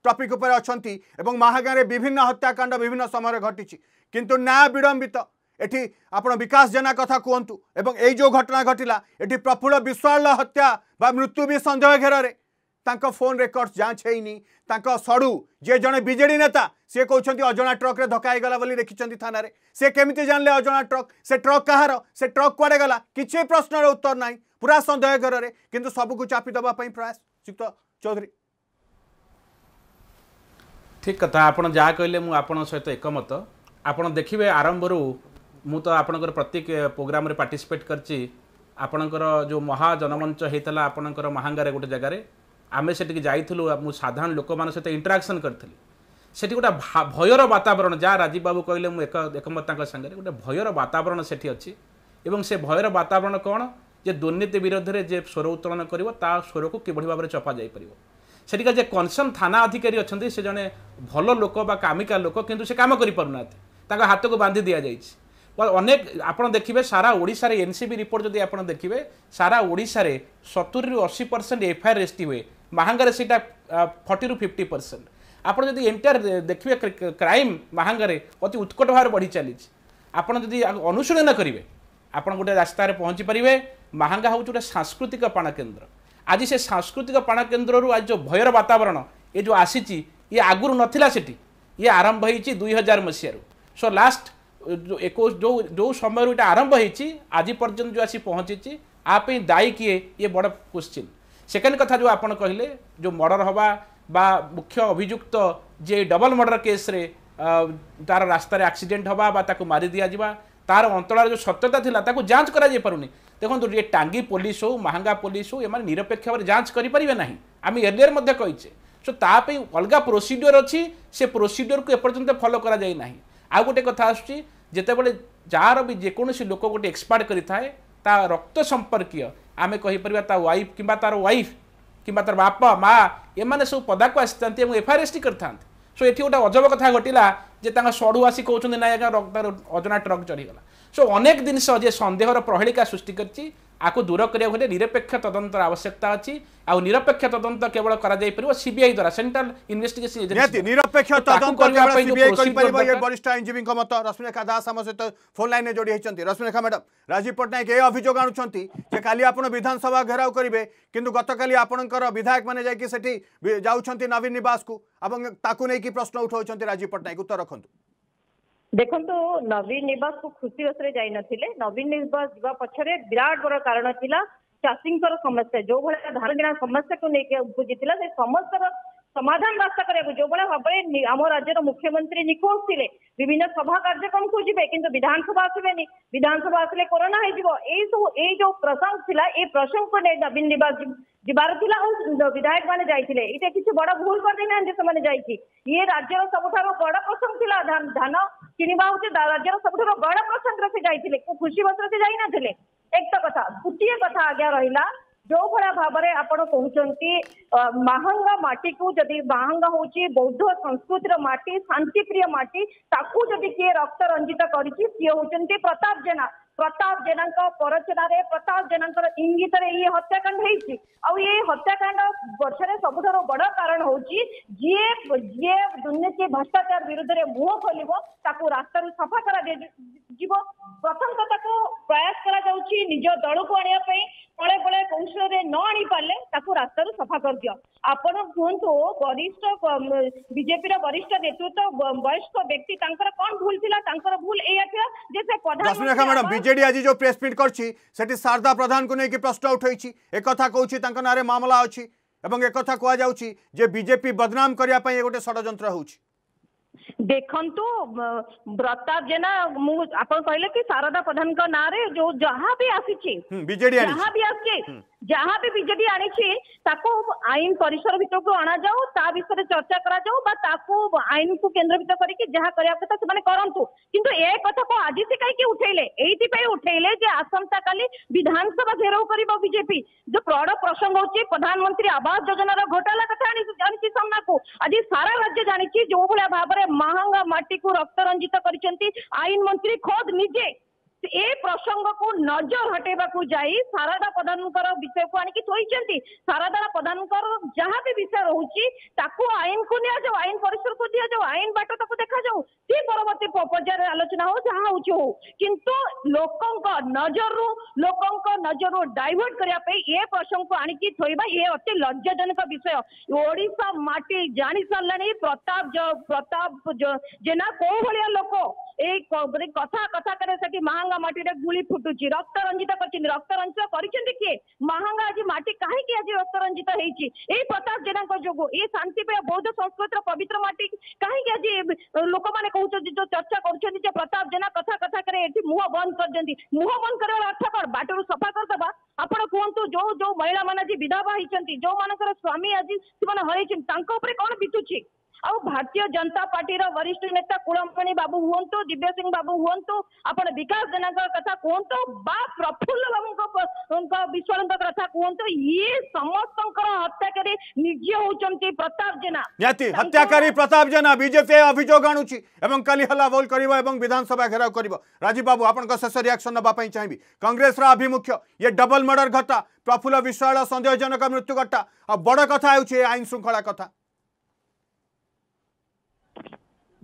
ଟପିକ୍ ଉପରେ ଅଛନ୍ତି ଏବଂ ମାହାଗାଁରେ ବିଭିନ୍ନ ହତ୍ୟାକାଣ୍ଡ ବିଭିନ୍ନ ସମୟରେ ଘଟିଛି କିନ୍ତୁ ନା ବିଡ଼ମ୍ବିତ ଏଠି ଆପଣ ବିକାଶ ଜେନା କଥା କୁହନ୍ତୁ ଏବଂ ଏଇ ଯେଉଁ ଘଟଣା ଘଟିଲା ଏଠି ପ୍ରଫୁଲ୍ଲ ବିଶ୍ୱାଳ ହତ୍ୟା ବା ମୃତ୍ୟୁ ବି ସନ୍ଦେହ ଘେରରେ ତାଙ୍କ ଫୋନ୍ ରେକର୍ଡ ଯାଞ୍ଚ ହେଇନି ତାଙ୍କ ସଡ଼ୁ ଯିଏ ଜଣେ ବିଜେଡ଼ି ନେତା ସିଏ କହୁଛନ୍ତି ଅଜଣା ଟ୍ରକ୍ରେ ଧକ୍କା ହେଇଗଲା ବୋଲି ଲେଖିଛନ୍ତି ଥାନାରେ ସେ କେମିତି ଜାଣିଲେ ଅଜଣା ଟ୍ରକ୍ ସେ ଟ୍ରକ୍ କାହାର ସେ ଟ୍ରକ୍ କୁଆଡ଼େ ଗଲା କିଛି ପ୍ରଶ୍ନର ଉତ୍ତର ନାହିଁ ପୁରା ସନ୍ଦେହ ଘେରରେ କିନ୍ତୁ ସବୁକୁ ଚାପି ଦେବା ପାଇଁ ପ୍ରୟାସ ଯୁକ୍ତ ଚୌଧୁରୀ ଠିକ୍ କଥା ଆପଣ ଯାହା କହିଲେ ମୁଁ ଆପଣଙ୍କ ସହିତ ଏକମତ ଆପଣ ଦେଖିବେ ଆରମ୍ଭରୁ ମୁଁ ତ ଆପଣଙ୍କର ପ୍ରତ୍ୟେକ ପ୍ରୋଗ୍ରାମରେ ପାର୍ଟିସିପେଟ୍ କରିଛି ଆପଣଙ୍କର ଯେଉଁ ମହା ଜନମଞ୍ଚ ହେଇଥିଲା ଆପଣଙ୍କର ମହାଙ୍ଗାରେ ଗୋଟେ ଜାଗାରେ ଆମେ ସେଠିକି ଯାଇଥିଲୁ ମୁଁ ସାଧାରଣ ଲୋକମାନଙ୍କ ସହିତ ଇଣ୍ଟରାକ୍ସନ୍ କରିଥିଲି ସେଠି ଗୋଟେ ଭୟର ବାତାବରଣ ଯାହା ରାଜୀବ ବାବୁ କହିଲେ ମୁଁ ଏକ ଏକମତ ତାଙ୍କ ସାଙ୍ଗରେ ଗୋଟେ ଭୟର ବାତାବରଣ ସେଠି ଅଛି ଏବଂ ସେ ଭୟର ବାତାବରଣ କ'ଣ যে দুর্নীতি বিরোধে যে স্বর উত্তোলন করব তা স্বরক কিভাবে ভাবে চপা যাই যাইপার সেটিকা যে কনসর্ন থানা অধিকারী অনেক সে জনে ভাল লোক বা কামিকা লোক কিন্তু সে কাম করে পু না তাঁর হাতক বাঁধি দিয়া যাই অনেক আপনার দেখবে সারা ওড়শার এনসিবি রিপোর্ট যদি আপনার দেখবে সারা ওড়শার সতুরি রু অশি পরসেন্ট এফআইআর রেজিস্ট্রি হুয়ে মাহাঙ্গারে সেটা ফর্টি রু ফিফটি পরসেন্ট আপনার যদি এন্টার দেখবে ক্রাইম মাহাঙ্গারে অতি উৎকট ভাবে বড়ি চালিছে আপনার যদি অনুশীলন করবে আপনার গোটে রাস্তায় পৌঁছি পারবে ମାହାଙ୍ଗା ହେଉଛି ଗୋଟେ ସାଂସ୍କୃତିକ ପାଣକେନ୍ଦ୍ର ଆଜି ସେ ସାଂସ୍କୃତିକ ପାଣକେନ୍ଦ୍ରରୁ ଆଜି ଯେଉଁ ଭୟର ବାତାବରଣ ଏ ଯେଉଁ ଆସିଛି ଇଏ ଆଗରୁ ନଥିଲା ସେଠି ଇଏ ଆରମ୍ଭ ହେଇଛି ଦୁଇ ହଜାର ମସିହାରୁ ସୋ ଲାଷ୍ଟ ଏକୋଇଶ ଯେଉଁ ଯେଉଁ ସମୟରୁ ଏଇଟା ଆରମ୍ଭ ହେଇଛି ଆଜି ପର୍ଯ୍ୟନ୍ତ ଯେଉଁ ଆସି ପହଞ୍ଚିଛି ଆ ପାଇଁ ଦାୟୀ କିଏ ଇଏ ବଡ଼ କ୍ୱେଶ୍ଚିନ୍ ସେକେଣ୍ଡ କଥା ଯେଉଁ ଆପଣ କହିଲେ ଯେଉଁ ମର୍ଡ଼ର ହେବା ବା ମୁଖ୍ୟ ଅଭିଯୁକ୍ତ ଯିଏ ଡବଲ ମର୍ଡ଼ର କେସ୍ରେ ତାର ରାସ୍ତାରେ ଆକ୍ସିଡେଣ୍ଟ ହେବା ବା ତାକୁ ମାରି ଦିଆଯିବା ତାର ଅନ୍ତଳର ଯେଉଁ ସତ୍ୟତା ଥିଲା ତାକୁ ଯାଞ୍ଚ କରାଯାଇପାରୁନି ଦେଖନ୍ତୁ ଟିକେ ଟାଙ୍ଗି ପୋଲିସ ହଉ ମାହାଙ୍ଗା ପୋଲିସ ହଉ ଏମାନେ ନିରପେକ୍ଷ ଭାବରେ ଯାଞ୍ଚ କରିପାରିବେ ନାହିଁ ଆମେ ଏର୍ଲିୟର୍ ମଧ୍ୟ କହିଛେ ସୋ ତା ପାଇଁ ଅଲଗା ପ୍ରୋସିଡ଼ିଓର ଅଛି ସେ ପ୍ରୋସିଡ଼ିଓରକୁ ଏପର୍ଯ୍ୟନ୍ତ ଫଲୋ କରାଯାଇ ନାହିଁ ଆଉ ଗୋଟେ କଥା ଆସୁଛି ଯେତେବେଳେ ଯାହାର ବି ଯେକୌଣସି ଲୋକ ଗୋଟେ ଏକ୍ସପାର୍ଟ କରିଥାଏ ତା ରକ୍ତ ସମ୍ପର୍କୀୟ ଆମେ କହିପାରିବା ତା ୱାଇଫ୍ କିମ୍ବା ତାର ୱାଇଫ୍ କିମ୍ବା ତାର ବାପା ମା ଏମାନେ ସବୁ ପଦାକୁ ଆସିଥାନ୍ତି ଏବଂ ଏଫ୍ଆଇଆର୍ଏସ୍ଟି କରିଥାନ୍ତି ସୋ ଏଠି ଗୋଟେ ଅଜବ କଥା ଘଟିଲା ଯେ ତାଙ୍କ ସଡ଼ୁ ଆସି କହୁଛନ୍ତି ନାଇଁ ଆଜ୍ଞା ତାର ଅଜଣା ଟ୍ରକ୍ ଚଢ଼ିଗଲା সো অনেক জিনিস যে সন্দেহর প্রহেলিকা সৃষ্টি করছি আকু দূর করা হলে নিরপেক্ষ তদন্তর আবশ্যকতা আছে আউ নিরপেক্ষ তদন্ত কেবল করা যাই পারিব সিবিআই দ্বারা সেন্ট্রাল ইনভেস্টিগেশন এজেন্সি নিরপেক্ষ তদন্ত করা পাই সিবিআই করি পারিব এ বরিষ্ঠ আইনজীবীଙ୍କ মত রশ্মিরেখা দাস আমার সহিত ফোন লাইনে জড়ি হইছন্তি রশ্মিরেখা ম্যাডাম রাজীব পট্টনায়ক এই অভিযোগ আনুছন্তি যে কালি আপন বিধানসভা ঘেরাও করিবে কিন্তু গতকালি আপনকৰ বিধায়ক মানে যাইকি সেটি যাউছন্তি নবীন নিবাসকু এবং তাকু প্রশ্ন উঠাউছন্তি রাজীব পট্টনায়ক উত্তর রাখন্তু ଦେଖନ୍ତୁ ନବୀନ ନିବାସକୁ ଖୁସି ବସରେ ଯାଇନଥିଲେ ନବୀନ ନିବାସ ଯିବା ପଛରେ ବିରାଟ ବଡ଼ କାରଣ ଥିଲା ଚାଷୀଙ୍କର ସମସ୍ୟା ଯୋଉ ଭଳିଆ ଧାନ କିଣା ସମସ୍ୟାକୁ ନେଇକି ଉପୁଜିଥିଲା ସେ ସମସ୍ୟାର ସମାଧାନ ରାସ୍ତା କରିବାକୁ ଯୋଉ ଭଳିଆ ଭାବରେ ଆମ ରାଜ୍ୟର ମୁଖ୍ୟମନ୍ତ୍ରୀ ନିଖୋଜ ଥିଲେ дивина সভা কার্যকম কো জিবে কিন্তু বিধানসভা আছে নে বিধানসভা আসলে করোনা হই দিব এই সব এই যে প্রসংশ ছিলা এই প্রসংকো নে নবিন নিবা দিবারতেলা ওই विधायक वाले जाई छिले एटा কিচ্ছু বড় ভুল কর দেই না যে তমনে যাইছি ये राज्य रो सबठारो बड़ा प्रसंग छिला धान किनीबा होचे दा राज्य रो सबठारो बड़ा प्रसंग रसी जाई छिले को खुशी बत्रसी जाई ना छिले एक तो कथा कुटीए कथा आ गया रहिला जो भाला भाव में आपंट महांगा मटी को जदि महांगा हूँ बौद्ध संस्कृति माटी शांति प्रिय मटी ताकू जदि किए रक्त रंजित कर प्रताप जेना प्रताप जेना परचन प्रताप जेना इंगित ये हत्याकांड हत्याकांड पक्ष सब बड़ कारण हूँ जी जी दुर्नीति भ्रष्टाचार विरोध में मुह खोल रास्त सफा कर प्रथम कथा को प्रयास निज दल को आने पड़े पड़े कौशल न आनी पारे रास्त सफा कर दि आप वरिष्ठ बीजेपी वरिष्ठ नेतृत्व वयस्क व्यक्ति कौन भूल थी भूल शारदा प्रधान को लेकिन प्रश्न उठाई एक मामला अच्छी एक कहुची जे बदनाम करने गोटे षड्र होती देखु ब्रता जेना मुझे कहले कि शारदा प्रधान जो जहाँ भी जहाँ भी आसी ଯାହା ବି ବିଜେଡି ଆଣିଛି ତାକୁ ଆଇନ ପରିସର ଭିତରକୁ ଅଣାଯାଉ ତା ବିଷୟରେ ଚର୍ଚ୍ଚା କରାଯାଉ ବା ତାକୁ ଆଇନକୁ କେନ୍ଦ୍ରଭୂତ କରିକି ଯାହା କରିବା କଥା ସେମାନେ କରନ୍ତୁ କିନ୍ତୁ ଏ କଥାକୁ ଆଜି ସେ କାହିଁକି ଉଠେଇଲେ ଏଇଥିପାଇଁ ଉଠେଇଲେ ଯେ ଆସନ୍ତାକାଲି ବିଧାନସଭା ଘେରାଉ କରିବ ବିଜେପି ଯୋଉ ପ୍ରଡ଼ ପ୍ରସଙ୍ଗ ହଉଛି ପ୍ରଧାନମନ୍ତ୍ରୀ ଆବାସ ଯୋଜନାର ଘୋଟାଲା କଥା ଆଣିଛି ସାମ୍ନାକୁ ଆଜି ସାରା ରାଜ୍ୟ ଜାଣିଛି ଯୋଉ ଭଳିଆ ଭାବରେ ମାହାଙ୍ଗା ମାଟିକୁ ରକ୍ତରଞ୍ଜିତ କରିଛନ୍ତି ଆଇନ ମନ୍ତ୍ରୀ ଖୋଦ୍ ନିଜେ ଏ ପ୍ରସଙ୍ଗକୁ ନଜର ହଟେଇବାକୁ ଯାଇ ଶାରଦା ପ୍ରଧାନଙ୍କର ବିଷୟକୁ ଆଣିକି ଥୋଇଛନ୍ତି ଶାରଦା ପ୍ରଧାନଙ୍କର ଯାହା ବି ବିଷୟ ରହୁଛି ତାକୁ ଆଇନକୁ ନିଆଯାଉ ଆଇନ ପରିସରକୁ ଦିଆଯାଉ ଆଇନ ବାଟ ତାକୁ ଦେଖାଯାଉ ସେ ପରବର୍ତ୍ତୀ ପର୍ଯ୍ୟାୟରେ ଆଲୋଚନା ହଉ ଯାହା ହଉଛି ହଉ କିନ୍ତୁ ଲୋକଙ୍କ ନଜରରୁ ଲୋକଙ୍କ ନଜରରୁ ଡାଇଭର୍ଟ କରିବା ପାଇଁ ଏ ପ୍ରସଙ୍ଗକୁ ଆଣିକି ଥୋଇବା ଏ ଅତି ଲଜ୍ଜାଜନକ ବିଷୟ ଓଡ଼ିଶା ମାଟି ଜାଣି ସାରିଲାଣି ପ୍ରତାପ ପ୍ରତାପ ଜେନା କୋଉ ଭଳିଆ ଲୋକ ଏଇ କଥା କଥା କରେ ସେଠି ମାହାଙ୍ଗ महंगा मटी गुली फुटुची रक्त रंजित कर रक्त रंजित करे महंगा आज मटी कहीं रक्त रंजित है पचास जेना जो ये शांति पे बौद्ध संस्कृति पवित्र मटी कहीं लोक मैंने कहते जो चर्चा कर प्रताप जेना कथा कथा करे मुह बंद कर मुह बंद कर अर्थ कर बाटर सफा करदे आपतु जो जो महिला मैंने विधवा जो मान स्वामी आज हर कौन बीतुची भारतीय जनता पार्टी वरिष्ठ नेता कुलमणि बाबू हूँ दिव्य सिंह बाबू हूँ आप विकास जेना कथा कहतु बा प्रफुल्ल बाबू विश्वर कथा कहतु ये समस्त हत्याकारी निजे हूँ प्रताप जेना हत्याकारी प्रताप जेना बीजेपी अभियोग आणुच्ची कल हल्लाोल कर विधानसभा घेराव कर राजीव बाबू आप शेष रियाक्शन नापी चाहिए कंग्रेस आभिमुख्य ये डबल मर्डर घटा प्रफुल्ल विश्वाल संदेहजनक मृत्यु घटा बड़ कथा आईन श्रृंखला कथा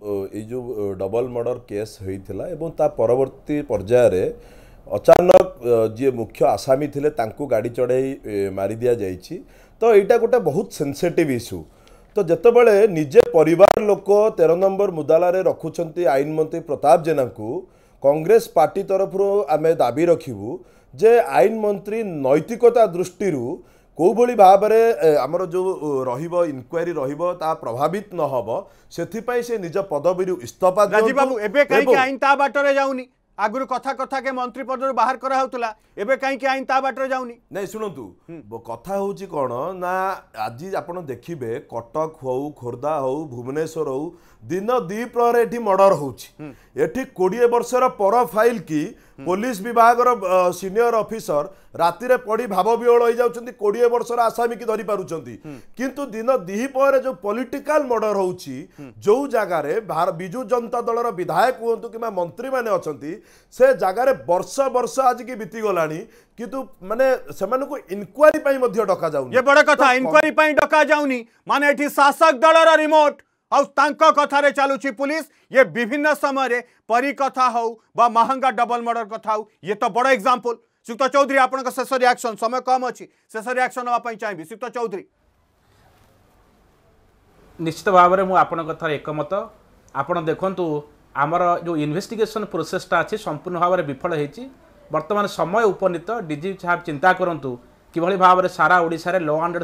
ଏଇ ଯେଉଁ ଡବଲ ମର୍ଡ଼ର କେସ୍ ହୋଇଥିଲା ଏବଂ ତା ପରବର୍ତ୍ତୀ ପର୍ଯ୍ୟାୟରେ ଅଚାନକ ଯିଏ ମୁଖ୍ୟ ଆସାମୀ ଥିଲେ ତାଙ୍କୁ ଗାଡ଼ି ଚଢ଼ାଇ ମାରି ଦିଆଯାଇଛି ତ ଏଇଟା ଗୋଟେ ବହୁତ ସେନ୍ସିଟିଭ୍ ଇସ୍ୟୁ ତ ଯେତେବେଳେ ନିଜେ ପରିବାର ଲୋକ ତେର ନମ୍ବର ମୁଦାଲାରେ ରଖୁଛନ୍ତି ଆଇନ ମନ୍ତ୍ରୀ ପ୍ରତାପ ଜେନାଙ୍କୁ କଂଗ୍ରେସ ପାର୍ଟି ତରଫରୁ ଆମେ ଦାବି ରଖିବୁ ଯେ ଆଇନ ମନ୍ତ୍ରୀ ନୈତିକତା ଦୃଷ୍ଟିରୁ କେଉଁଭଳି ଭାବରେ ଆମର ଯେଉଁ ରହିବ ଇନକ୍ୱାରୀ ରହିବ ତା ପ୍ରଭାବିତ ନ ହେବ ସେଥିପାଇଁ ସେ ନିଜ ପଦବୀରୁ ଇସ୍ତଫା ଦେବେ ଆଇନ ତା ବାଟରେ ଯାଉନି আগর কথা কথাকে মন্ত্রী পদর বাহার করা হউতলা এবে কাইকি আইন তা বাটরে যাওনি নাই শুনন্তু কথা হউচি কোন না আজি আপন দেখিবে কটক হউ খোর্ধা হউ ভুবনেশ্বর হউ দিন দ্বি প্রহরে এটি মর্ডর হউচি এটি 20 বর্ষর পর ফাইল কি পুলিশ বিভাগর সিনিয়র অফিসর রাতিরে পড়ি ভাববিহল হয়ে যাচ্ছেন কোড়িয়ে বর্ষর আসামি কি ধরি পারুচ্ছেন কিন্তু দিন দ্বি পরে যে পলিটিকাল মর্ডর হচ্ছে যে জায়গায় বিজু জনতা দলর বিধায়ক হুম কিংবা মন্ত্রী মানে অনেক से जगार वर्ष वर्ष आज की बीतीगला किंतु माने को इनक्वारी डका जाऊन ये बड़ कथा इनक्वारी डका जाऊनी माने एठी शासक दलर रिमोट ଆଉ ତାଙ୍କ କଥାରେ ଚାଲୁଛି ପୁଲିସ ଇଏ ବିଭିନ୍ନ ସମୟରେ ପରୀ କଥା ହଉ ବା ମହଙ୍ଗା ଡବଲ ମର୍ଡର କଥା ହଉ ଇଏ ତ ବଡ଼ ଏକ୍ଜାମ୍ପଲ ଶ୍ରୀଯୁକ୍ତ ଚୌଧୁରୀ ଆପଣଙ୍କ ଶେଷ ରିଆକ୍ସନ୍ ସମୟ କମ୍ ଅଛି ଶେଷ ରିଆକ୍ସନ୍ ନେବା ପାଇଁ ଚାହିଁବି ଶ୍ରୀଯୁକ୍ତ ଚୌଧୁରୀ ନିଶ୍ଚିତ ଭାବରେ ମୁଁ ଆପଣଙ୍କ କଥାରେ ଏକମତ ଆପଣ ଦେଖନ୍ତୁ ଆମର ଯେଉଁ ଇନଭେଷ୍ଟିଗେସନ୍ ପ୍ରୋସେସ୍ଟା ଅଛି ସମ୍ପୂର୍ଣ୍ଣ ଭାବରେ ବିଫଳ ହୋଇଛି ବର୍ତ୍ତମାନ ସମୟ ଉପନୀତ ଡିଜି ସାହେବ ଚିନ୍ତା କରନ୍ତୁ କିଭଳି ଭାବରେ ସାରା ଓଡ଼ିଶାରେ ଲୋ ଆଣ୍ଡେଡ଼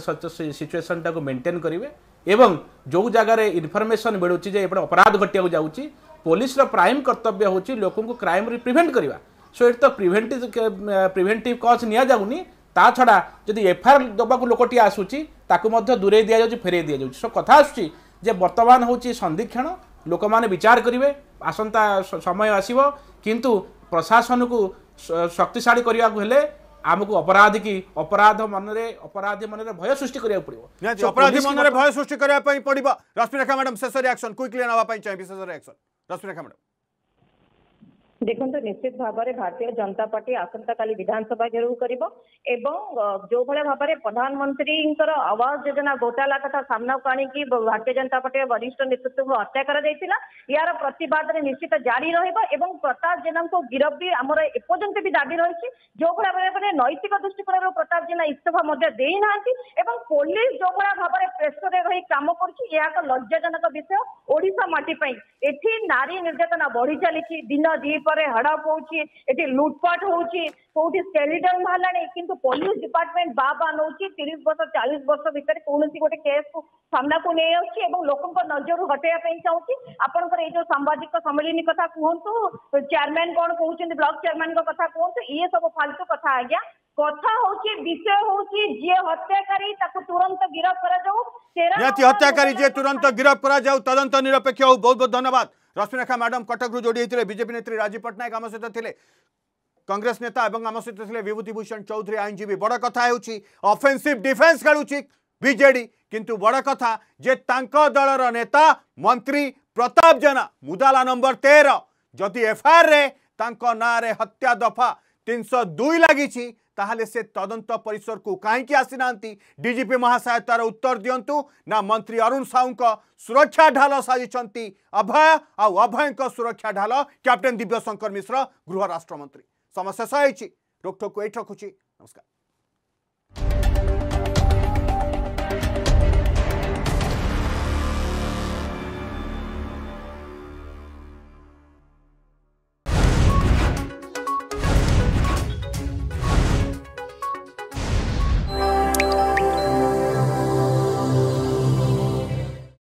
ସିଚୁଏସନ୍ଟାକୁ ମେଣ୍ଟେନ୍ କରିବେ ଏବଂ ଯେଉଁ ଜାଗାରେ ଇନଫର୍ମେସନ୍ ମିଳୁଛି ଯେ ଏପଟେ ଅପରାଧ ଘଟିବାକୁ ଯାଉଛି ପୋଲିସର ପ୍ରାଇମ୍ କର୍ତ୍ତବ୍ୟ ହେଉଛି ଲୋକଙ୍କୁ କ୍ରାଇମ୍ରୁ ପ୍ରିଭେଣ୍ଟ କରିବା ସୋ ଏଠି ତ ପ୍ରିଭେଣ୍ଟ ପ୍ରିଭେଣ୍ଟିଭ୍ କଜ୍ ନିଆଯାଉନି ତା ଛଡ଼ା ଯଦି ଏଫଆଇଆର୍ ଦେବାକୁ ଲୋକଟିଏ ଆସୁଛି ତାକୁ ମଧ୍ୟ ଦୂରେଇ ଦିଆଯାଉଛି ଫେରେଇ ଦିଆଯାଉଛି ସୋ କଥା ଆସୁଛି ଯେ ବର୍ତ୍ତମାନ ହେଉଛି ସନ୍ଧିକ୍ଷଣ ଲୋକମାନେ ବିଚାର କରିବେ ଆସନ୍ତା ସମୟ ଆସିବ କିନ୍ତୁ ପ୍ରଶାସନକୁ ଶକ୍ତିଶାଳୀ କରିବାକୁ ହେଲେ ଆମକୁ ଅପରାଧୀ କି ଅପରାଧ ମନରେ ଅପରାଧୀ ମନରେ ଭୟ ସୃଷ୍ଟି କରିବାକୁ ପଡିବ ଅପରାଧୀ ମନରେ ଭୟ ସୃଷ୍ଟି କରିବା ପାଇଁ ପଡିବ ରଶ୍ମିରେଖା ମ୍ୟାଡମ୍ ଶେଷ ରିଆକ୍ସନ୍ କୁଇକଲି ନେବା ପାଇଁ ଚାହିଁବି ଶେଷ ରିଆକ୍ସନ୍ ରଶ୍ମିରେଖା ମ୍ୟାଡମ୍ ଦେଖନ୍ତୁ ନିଶ୍ଚିତ ଭାବରେ ଭାରତୀୟ ଜନତା ପାର୍ଟି ଆସନ୍ତାକାଲି ବିଧାନସଭା ଘେରାଉ କରିବ ଏବଂ ଯୋଉଭଳି ଭାବରେ ପ୍ରଧାନମନ୍ତ୍ରୀଙ୍କର ଆବାସ ଯୋଜନା ଘୋଟାଲା କଥା ସାମ୍ନାକୁ ଆଣିକି ଭାରତୀୟ ଜନତା ପାର୍ଟିର ବରିଷ୍ଠ ନେତୃତ୍ୱଙ୍କୁ ହତ୍ୟା କରାଯାଇଥିଲା ଏହାର ପ୍ରତିବାଦରେ ନିଶ୍ଚିତ ଜାରି ରହିବ ଏବଂ ପ୍ରତାପ ଜେନାଙ୍କୁ ଗିରଫ ବି ଆମର ଏପର୍ଯ୍ୟନ୍ତ ବି ଦାବି ରହିଛି ଯୋଉଭଳି ଭାବରେ ନୈତିକ ଦୃଷ୍ଟିକୋଣରୁ ପ୍ରତାପ ଜେନା ଇସ୍ତଫା ମଧ୍ୟ ଦେଇନାହାନ୍ତି ଏବଂ ପୋଲିସ ଯୋଉଭଳି ଭାବରେ ପ୍ରେସରରେ ରହି କାମ କରୁଛି ଏହା ଏକ ଲଜ୍ଜାଜନକ ବିଷୟ ଓଡ଼ିଶା ମାଟି ପାଇଁ ଏଠି ନାରୀ ନିର୍ଯାତନା ବଢି ଚାଲିଛି ଦିନ ଦି परे हड़प होती लुटपाट होलीडन बाहर कि पुलिस डिपार्टमेंट बा बानी तीस बर्ष चालीस वर्ष भितर कौन गोटे केस सामना को नहीं आ लोक नजर हटे चाहती आपंकर सांबादिक सम्मिलन कथा कहतु चेयरमैन कौन कहते ब्लक चेयरमैन कथा कहतु ये सब फालतु कथ आज्ञा कथा विषय हत्याकारी तुरंत गिरफ्त करा तुरंत गिरफ्त कर तदंत निरपेक्ष बहुत बहुत धन्यवाद ରଶ୍ମିରେଖା ମ୍ୟାଡ଼ାମ୍ କଟକରୁ ଯୋଡ଼ି ହୋଇଥିଲେ ବିଜେପି ନେତ୍ରୀ ରାଜୀବ ପଟ୍ଟନାୟକ ଆମ ସହିତ ଥିଲେ କଂଗ୍ରେସ ନେତା ଏବଂ ଆମ ସହିତ ଥିଲେ ବିଭୂତିଭୂଷଣ ଚୌଧୁରୀ ଆଇନଜୀବୀ ବଡ଼ କଥା ହେଉଛି ଅଫେନ୍ସିଭ୍ ଡିଫେନ୍ସ ଖେଳୁଛି ବିଜେଡି କିନ୍ତୁ ବଡ଼ କଥା ଯେ ତାଙ୍କ ଦଳର ନେତା ମନ୍ତ୍ରୀ ପ୍ରତାପ ଜେନା ମୁଦାଲା ନମ୍ବର ତେର ଯଦି ଏଫ୍ଆଇଆର୍ରେ ତାଙ୍କ ନାଁରେ ହତ୍ୟା ଦଫା ତିନିଶହ ଦୁଇ ଲାଗିଛି তাহলে সে তদন্ত পরিশর কো কাইকি আসিনান্তি ডিজিপি মহাসায়তর উত্তর দিয়ন্তু না মন্ত্রী অরুণ সাহু কো সুরক্ষা ঢাল সাজি চন্তি অভয় আ অভয় কো সুরক্ষা ঢাল ক্যাপ্টেন দিব্যশঙ্কর মিশ্র গৃহরাষ্ট্র মন্ত্রী সমস্যা সাইচি রোকটোক উইটোকুচি নমস্কার